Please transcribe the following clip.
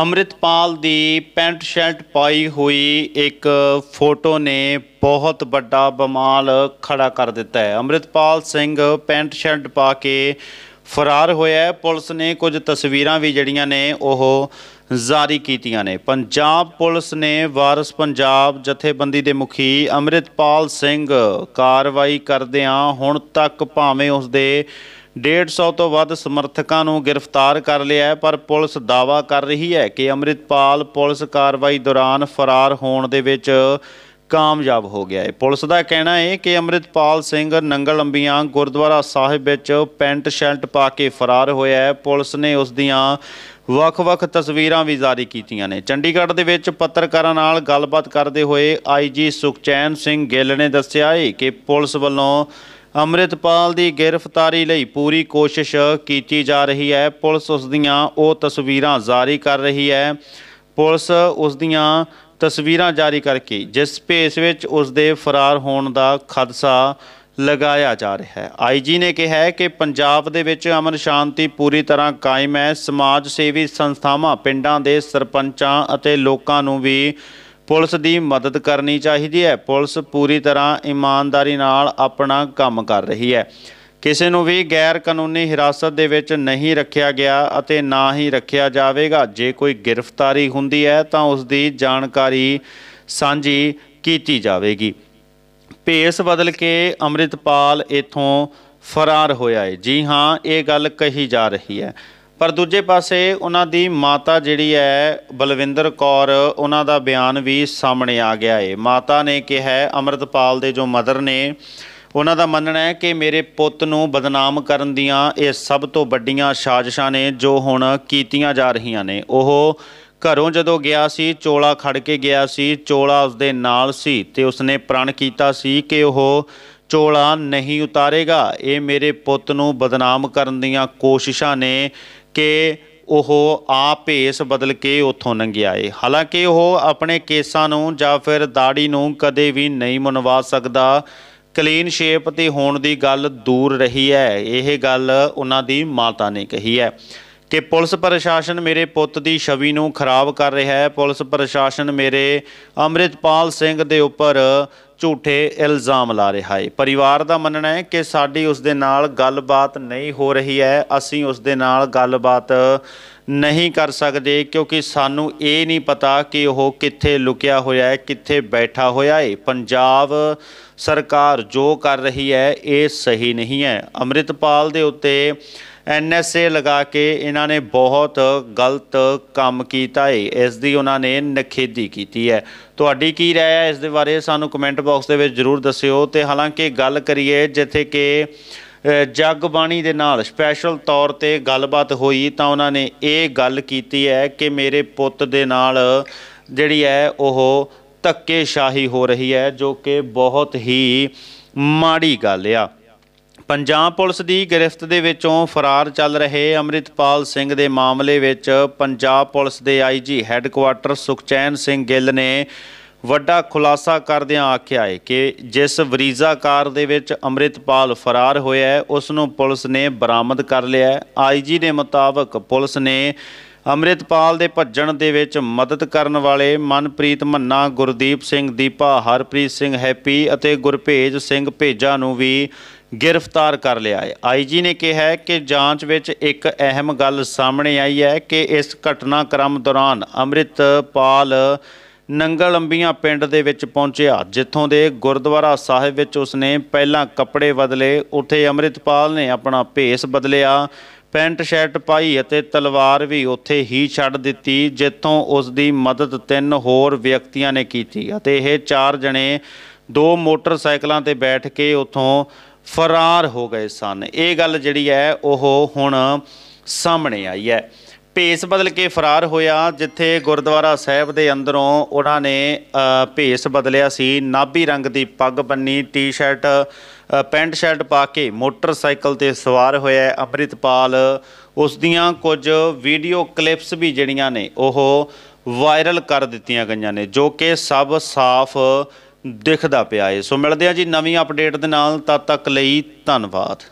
ਅਮਰਿਤਪਾਲ ਦੀ pant shirt ਪਾਈ ਹੋਈ ਇੱਕ ਫੋਟੋ ਨੇ ਬਹੁਤ ਵੱਡਾ ਬਮਾਲ ਖੜਾ ਕਰ ਦਿੱਤਾ ਹੈ ਅਮਰਿਤਪਾਲ ਸਿੰਘ ਪੈਂਟ ਸ਼ਰਟ ਪਾ ਕੇ ਫਰਾਰ ਹੋਇਆ ਪੁਲਿਸ ਨੇ ਕੁਝ ਤਸਵੀਰਾਂ ਵੀ ਜਿਹੜੀਆਂ ਨੇ ਉਹ ਜਾਰੀ ਕੀਤੀਆਂ ਨੇ ਪੰਜਾਬ ਪੁਲਿਸ ਨੇ ਵਾਰਸ ਪੰਜਾਬ ਜਥੇਬੰਦੀ ਦੇ ਮੁਖੀ ਅਮਰਿਤਪਾਲ ਸਿੰਘ ਕਾਰਵਾਈ ਕਰਦਿਆਂ ਹੁਣ ਤੱਕ ਭਾਵੇਂ ਉਸ ਦੇ 150 ਤੋਂ ਵੱਧ ਸਮਰਥਕਾਂ ਨੂੰ ਗ੍ਰਿਫਤਾਰ ਕਰ ਲਿਆ ਹੈ ਪਰ ਪੁਲਿਸ ਦਾਵਾ ਕਰ ਰਹੀ ਹੈ ਕਿ ਅਮਰਿਤਪਾਲ ਪੁਲਿਸ ਕਾਰਵਾਈ ਦੌਰਾਨ ਫਰਾਰ ਹੋਣ ਦੇ ਵਿੱਚ ਕਾਮਯਾਬ ਹੋ ਗਿਆ ਹੈ ਪੁਲਿਸ ਦਾ ਕਹਿਣਾ ਹੈ ਕਿ ਅਮਰਿਤਪਾਲ ਸਿੰਘ ਨੰਗਲ ਅੰਬੀਆਂ ਗੁਰਦੁਆਰਾ ਸਾਹਿਬ ਵਿੱਚ ਪੈਂਟ ਸ਼ਰਟ ਪਾ ਕੇ ਫਰਾਰ ਹੋਇਆ ਹੈ ਪੁਲਿਸ ਨੇ ਉਸ ਦੀਆਂ ਵੱਖ-ਵੱਖ ਤਸਵੀਰਾਂ ਵੀ ਜਾਰੀ ਕੀਤੀਆਂ ਨੇ ਚੰਡੀਗੜ੍ਹ ਦੇ ਵਿੱਚ ਪੱਤਰਕਾਰਾਂ ਨਾਲ ਗੱਲਬਾਤ ਕਰਦੇ ਹੋਏ ਆਈਜੀ ਸੁਖਚੈਨ ਸਿੰਘ ਗਿੱਲ ਨੇ ਦੱਸਿਆ ਹੈ ਕਿ ਪੁਲਿਸ ਵੱਲੋਂ ਅਮਰਿਤਪਾਲ ਦੀ ਗ੍ਰਿਫਤਾਰੀ ਲਈ ਪੂਰੀ ਕੋਸ਼ਿਸ਼ ਕੀਤੀ ਜਾ ਰਹੀ ਹੈ ਪੁਲਿਸ ਉਸ ਦੀਆਂ ਉਹ ਤਸਵੀਰਾਂ ਜਾਰੀ ਕਰ ਰਹੀ ਹੈ ਪੁਲਿਸ ਉਸ ਦੀਆਂ ਤਸਵੀਰਾਂ ਜਾਰੀ ਕਰਕੇ ਜਿਸ ਪੇਸ ਵਿੱਚ ਉਸ ਦੇ ਫਰਾਰ ਹੋਣ ਦਾ ਖਦਸ਼ਾ ਲਗਾਇਆ ਜਾ ਰਿਹਾ ਹੈ ਆਈਜੀ ਨੇ ਕਿਹਾ ਹੈ ਕਿ ਪੰਜਾਬ ਦੇ ਵਿੱਚ ਅਮਨ ਸ਼ਾਂਤੀ ਪੂਰੀ ਤਰ੍ਹਾਂ ਕਾਇਮ ਹੈ ਸਮਾਜ ਸੇਵੀ ਸੰਸਥਾਵਾਂ ਪਿੰਡਾਂ ਦੇ ਸਰਪੰਚਾਂ ਅਤੇ ਲੋਕਾਂ ਨੂੰ ਵੀ ਪੁਲਿਸ ਦੀ ਮਦਦ ਕਰਨੀ ਚਾਹੀਦੀ ਹੈ ਪੁਲਿਸ ਪੂਰੀ ਤਰ੍ਹਾਂ ਇਮਾਨਦਾਰੀ ਨਾਲ ਆਪਣਾ ਕੰਮ ਕਰ ਰਹੀ ਹੈ ਕਿਸੇ ਨੂੰ ਵੀ ਗੈਰ ਕਾਨੂੰਨੀ ਹਿਰਾਸਤ ਦੇ ਵਿੱਚ ਨਹੀਂ ਰੱਖਿਆ ਗਿਆ ਅਤੇ ਨਾ ਹੀ ਰੱਖਿਆ ਜਾਵੇਗਾ ਜੇ ਕੋਈ ਗ੍ਰਿਫਤਾਰੀ ਹੁੰਦੀ ਹੈ ਤਾਂ ਉਸ ਦੀ ਜਾਣਕਾਰੀ ਸਾਂਝੀ ਕੀਤੀ ਜਾਵੇਗੀ ਭੇਸ ਬਦਲ ਕੇ ਅੰਮ੍ਰਿਤਪਾਲ ਇਥੋਂ ਫਰਾਰ ਹੋਇਆ ਹੈ ਜੀ ਹਾਂ ਇਹ ਗੱਲ ਕਹੀ ਜਾ ਰਹੀ ਹੈ ਪਰ ਦੂਜੇ ਪਾਸੇ ਉਹਨਾਂ ਦੀ ਮਾਤਾ ਜਿਹੜੀ ਹੈ ਬਲਵਿੰਦਰ ਕੌਰ ਉਹਨਾਂ ਦਾ ਬਿਆਨ ਵੀ ਸਾਹਮਣੇ ਆ ਗਿਆ ਹੈ ਮਾਤਾ ਨੇ ਕਿਹਾ ਅਮਰਿਤਪਾਲ ਦੇ ਜੋ ਮਦਰ ਨੇ ਉਹਨਾਂ ਦਾ ਮੰਨਣਾ ਹੈ ਕਿ ਮੇਰੇ ਪੁੱਤ ਨੂੰ ਬਦਨਾਮ ਕਰਨ ਦੀਆਂ ਇਹ ਸਭ ਤੋਂ ਵੱਡੀਆਂ ਸਾਜ਼ਿਸ਼ਾਂ ਨੇ ਜੋ ਹੁਣ ਕੀਤੀਆਂ ਜਾ ਰਹੀਆਂ ਨੇ ਉਹ ਘਰੋਂ ਜਦੋਂ ਗਿਆ ਸੀ ਚੋਲਾ ਖੜ ਕੇ ਗਿਆ ਸੀ ਚੋਲਾ ਉਸਦੇ ਨਾਲ ਸੀ ਤੇ ਉਸਨੇ ਪ੍ਰਣ ਕੀਤਾ ਸੀ ਕਿ ਉਹ ਚੋਲਾ ਨਹੀਂ ਉਤਾਰੇਗਾ ਇਹ ਮੇਰੇ ਪੁੱਤ ਨੂੰ ਬਦਨਾਮ ਕਰਨ ਦੀਆਂ ਕੋਸ਼ਿਸ਼ਾਂ ਨੇ ਕਿ ਉਹ ਆਪ ਭੇਸ ਬਦਲ ਕੇ ਉਥੋਂ ਲੰਘਿਆ ਏ ਹਾਲਾਂਕਿ ਉਹ ਆਪਣੇ ਕੇਸਾਂ ਨੂੰ ਜਾਂ ਫਿਰ ਦਾੜੀ ਨੂੰ ਕਦੇ ਵੀ ਨਹੀਂ ਮਨਵਾ ਸਕਦਾ ਕਲੀਨ ਸ਼ੇਪ ਤੇ ਹੋਣ ਦੀ ਗੱਲ ਦੂਰ ਰਹੀ ਹੈ ਇਹ ਗੱਲ ਉਹਨਾਂ ਦੀ ਮਾਤਾ ਨੇ ਕਹੀ ਹੈ ਕਿ ਪੁਲਿਸ ਪ੍ਰਸ਼ਾਸਨ ਮੇਰੇ ਪੁੱਤ ਦੀ ਛਵੀ ਨੂੰ ਖਰਾਬ ਕਰ ਰਿਹਾ ਹੈ ਪੁਲਿਸ ਪ੍ਰਸ਼ਾਸਨ ਮੇਰੇ ਅਮਰਿਤਪਾਲ ਸਿੰਘ ਦੇ ਉੱਪਰ ਝੂਠੇ ਇਲਜ਼ਾਮ ਲਾ ਰਿਹਾ ਹੈ ਪਰਿਵਾਰ ਦਾ ਮੰਨਣਾ ਹੈ ਕਿ ਸਾਡੀ ਉਸ ਦੇ ਨਾਲ ਗੱਲਬਾਤ ਨਹੀਂ ਹੋ ਰਹੀ ਹੈ ਅਸੀਂ ਉਸ ਦੇ ਨਾਲ ਗੱਲਬਾਤ ਨਹੀਂ ਕਰ ਸਕਦੇ ਕਿਉਂਕਿ ਸਾਨੂੰ ਇਹ ਨਹੀਂ ਪਤਾ ਕਿ ਉਹ ਕਿੱਥੇ ਲੁਕਿਆ ਹੋਇਆ ਹੈ ਕਿੱਥੇ ਬੈਠਾ ਹੋਇਆ ਹੈ ਪੰਜਾਬ ਸਰਕਾਰ ਜੋ ਕਰ ਰਹੀ ਹੈ ਇਹ ਸਹੀ ਨਹੀਂ ਹੈ ਅਮਰਿਤਪਾਲ ਦੇ ਉੱਤੇ ਐਨਐਸਏ ਲਗਾ ਕੇ ਇਹਨਾਂ ਨੇ ਬਹੁਤ ਗਲਤ ਕੰਮ ਕੀਤਾ ਹੈ ਇਸ ਦੀ ਉਹਨਾਂ ਨੇ ਨਖੇਦੀ ਕੀਤੀ ਹੈ ਤੁਹਾਡੀ ਕੀ رائے ਹੈ ਇਸ ਦੇ ਬਾਰੇ ਸਾਨੂੰ ਕਮੈਂਟ ਬਾਕਸ ਦੇ ਵਿੱਚ ਜ਼ਰੂਰ ਦੱਸਿਓ ਤੇ ਹਾਲਾਂਕਿ ਗੱਲ ਕਰੀਏ ਜਿੱਥੇ ਕਿ ਜਗ ਬਾਣੀ ਦੇ ਨਾਲ ਸਪੈਸ਼ਲ ਤੌਰ ਤੇ ਗੱਲਬਾਤ ਹੋਈ ਤਾਂ ਉਹਨਾਂ ਨੇ ਇਹ ਗੱਲ ਕੀਤੀ ਹੈ ਕਿ ਮੇਰੇ ਪੁੱਤ ਦੇ ਨਾਲ ਜਿਹੜੀ ਹੈ ਉਹ ਸ਼ਾਹੀ ਹੋ ਰਹੀ ਹੈ ਜੋ ਕਿ ਬਹੁਤ ਹੀ ਮਾੜੀ ਗੱਲ ਆ ਪੰਜਾਬ ਪੁਲਿਸ ਦੀ ਗ੍ਰਿਫਤ ਦੇ ਵਿੱਚੋਂ ਫਰਾਰ ਚੱਲ ਰਹੇ ਅਮਰਿਤਪਾਲ ਸਿੰਘ ਦੇ ਮਾਮਲੇ ਵਿੱਚ ਪੰਜਾਬ ਪੁਲਿਸ ਦੇ ਆਈਜੀ ਹੈੱਡਕੁਆਟਰ ਸੁਖਚੈਨ ਸਿੰਘ ਗਿੱਲ ਨੇ ਵੱਡਾ ਖੁਲਾਸਾ ਕਰਦਿਆਂ ਆਖਿਆ ਹੈ ਕਿ ਜਿਸ ਵਰੀਜ਼ਾ ਕਾਰ ਦੇ ਵਿੱਚ ਅਮਰਿਤਪਾਲ ਫਰਾਰ ਹੋਇਆ ਹੈ ਉਸ ਨੂੰ ਪੁਲਿਸ ਨੇ ਬਰਾਮਦ ਕਰ ਲਿਆ ਹੈ ਆਈਜੀ ਦੇ ਮੁਤਾਬਕ ਪੁਲਿਸ ਨੇ ਅੰਮ੍ਰਿਤਪਾਲ ਦੇ ਭੱਜਣ ਦੇ ਵਿੱਚ ਮਦਦ ਕਰਨ ਵਾਲੇ ਮਨਪ੍ਰੀਤ ਮੰਨਾ ਗੁਰਦੀਪ ਸਿੰਘ ਦੀਪਾ ਹਰਪ੍ਰੀਤ ਸਿੰਘ ਹੈਪੀ ਅਤੇ ਗੁਰਭੇਜ ਸਿੰਘ ਭੇਜਾ ਨੂੰ ਵੀ ਗ੍ਰਿਫਤਾਰ ਕਰ ਲਿਆ ਹੈ ਆਈਜੀ ਨੇ ਕਿਹਾ ਹੈ ਕਿ ਜਾਂਚ ਵਿੱਚ ਇੱਕ ਅਹਿਮ ਗੱਲ ਸਾਹਮਣੇ ਆਈ ਹੈ ਕਿ ਇਸ ਘਟਨਾਕ੍ਰਮ ਦੌਰਾਨ ਅੰਮ੍ਰਿਤਪਾਲ ਨੰਗਲ ਪਿੰਡ ਦੇ ਵਿੱਚ ਪਹੁੰਚਿਆ ਜਿੱਥੋਂ ਦੇ ਗੁਰਦੁਆਰਾ ਸਾਹਿਬ ਵਿੱਚ ਉਸਨੇ ਪਹਿਲਾਂ ਕੱਪੜੇ ਬਦਲੇ ਉੱਥੇ ਅੰਮ੍ਰਿਤਪਾਲ ਨੇ ਆਪਣਾ ਭੇਸ ਬਦਲਿਆ ਪੈਂਟ ਸ਼ਰਟ ਪਾਈ ਅਤੇ ਤਲਵਾਰ ਵੀ ਉੱਥੇ ਹੀ ਛੱਡ ਦਿੱਤੀ ਜਿੱਥੋਂ ਉਸ ਦੀ ਮਦਦ ਤਿੰਨ ਹੋਰ ਵਿਅਕਤੀਆਂ ਨੇ ਕੀਤੀ ਅਤੇ ਇਹ ਚਾਰ ਜਣੇ ਦੋ ਮੋਟਰਸਾਈਕਲਾਂ ਤੇ ਬੈਠ ਕੇ ਉੱਥੋਂ ਫਰਾਰ ਹੋ ਗਏ ਸਨ ਇਹ ਗੱਲ ਜਿਹੜੀ ਹੈ ਉਹ ਹੁਣ ਸਾਹਮਣੇ ਆਈ ਹੈ ਭੇਸ ਬਦਲ ਕੇ ਫਰਾਰ ਹੋਇਆ ਜਿੱਥੇ ਗੁਰਦੁਆਰਾ ਸਾਹਿਬ ਦੇ ਅੰਦਰੋਂ ਉਹਨਾਂ ਨੇ ਭੇਸ ਬਦਲਿਆ ਸੀ ਨਾਭੀ ਰੰਗ ਦੀ ਪੱਗ ਬੰਨੀ ਟੀ-ਸ਼ਰਟ ਪੈਂਟ ਸ਼ਰਟ ਪਾ ਕੇ ਮੋਟਰਸਾਈਕਲ ਤੇ ਸਵਾਰ ਹੋਇਆ ਅਮ੍ਰਿਤਪਾਲ ਉਸ ਦੀਆਂ ਕੁਝ ਵੀਡੀਓ ਕਲਿੱਪਸ ਵੀ ਜਿਹੜੀਆਂ ਨੇ ਉਹ ਵਾਇਰਲ ਕਰ ਦਿੱਤੀਆਂ ਗਈਆਂ ਨੇ ਜੋ ਕਿ ਸਭ ਸਾਫ਼ ਦਿਖਦਾ ਪਿਆ ਏ ਸੋ ਮਿਲਦੇ ਆ ਜੀ ਨਵੀਂ ਅਪਡੇਟ ਦੇ ਨਾਲ ਤਦ ਤੱਕ ਲਈ ਧੰਨਵਾਦ